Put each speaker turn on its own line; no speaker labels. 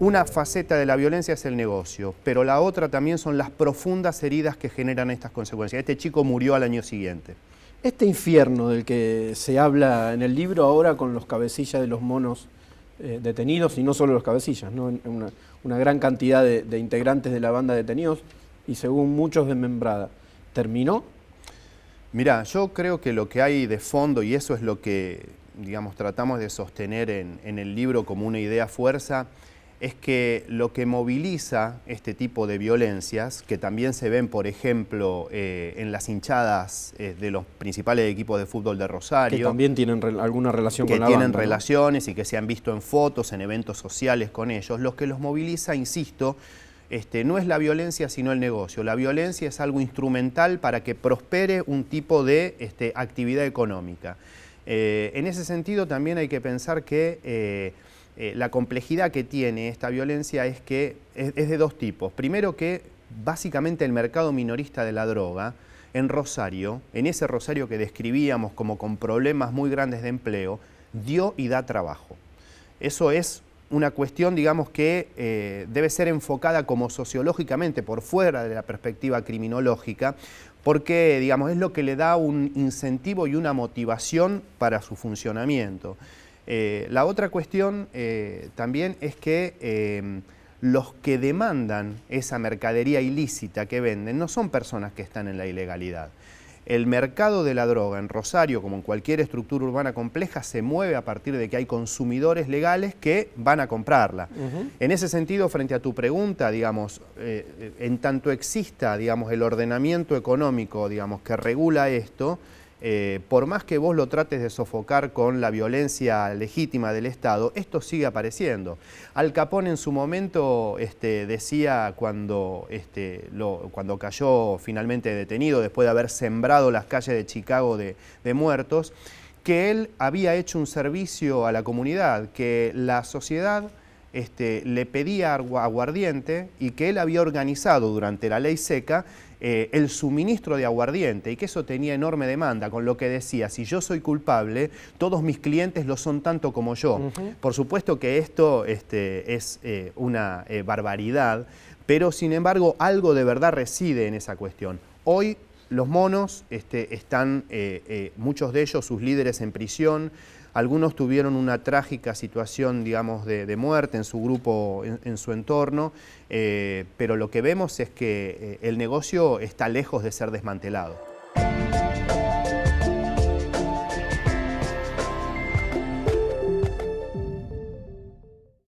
Una faceta de la violencia es el negocio, pero la otra también son las profundas heridas que generan estas consecuencias. Este chico murió al año siguiente. Este infierno del que se habla en el libro ahora con los cabecillas de los monos eh, detenidos, y no solo los cabecillas, una, gran cantidad de, integrantes de la banda detenidos y según muchos desmembrada. ¿Terminó? Mirá, yo creo que lo que hay de fondo, y eso es lo que digamos, tratamos de sostener en el libro como una idea fuerza, es que lo que moviliza este tipo de violencias, que también se ven, por ejemplo, eh, en las hinchadas eh, de los principales equipos de fútbol de Rosario. Que también tienen alguna relación con la Que tienen relaciones y que se han visto en fotos, en eventos sociales con ellos. Lo que los moviliza, insisto, este, no es la violencia sino el negocio. La violencia es algo instrumental para que prospere un tipo de este, actividad económica. Eh, en ese sentido también hay que pensar que eh, la complejidad que tiene esta violencia es que es, de dos tipos. Primero que básicamente el mercado minorista de la droga en Rosario, en ese Rosario que describíamos como con problemas muy grandes de empleo, dio y da trabajo. Eso es una cuestión, digamos, que eh, debe ser enfocada como sociológicamente, por fuera de la perspectiva criminológica, porque, digamos, es lo que le da un incentivo y una motivación para su funcionamiento. Eh, la otra cuestión eh, también es que eh, los que demandan esa mercadería ilícita que venden no son personas que están en la ilegalidad. El mercado de la droga en Rosario, como en cualquier estructura urbana compleja, se mueve a partir de que hay consumidores legales que van a comprarla. En ese sentido, frente a tu pregunta, digamos, en tanto exista, digamos, el ordenamiento económico, digamos, que regula esto, eh, por más que vos lo trates de sofocar con la violencia legítima del Estado, esto sigue apareciendo. Al Capón en su momento este, decía cuando, este, cuando cayó finalmente detenido, después de haber sembrado las calles de Chicago de, muertos, que él había hecho un servicio a la comunidad, que la sociedad... Este, le pedía aguardiente y que él había organizado durante la ley seca eh, el suministro de aguardiente y que eso tenía enorme demanda, con lo que decía, si yo soy culpable, todos mis clientes lo son tanto como yo. Por supuesto que esto este, es eh, una eh, barbaridad, pero sin embargo algo de verdad reside en esa cuestión. Hoy los monos este, están, muchos de ellos, sus líderes en prisión, algunos tuvieron una trágica situación, digamos, de, muerte en su grupo, en, su entorno, eh, pero lo que vemos es que eh, el negocio está lejos de ser desmantelado.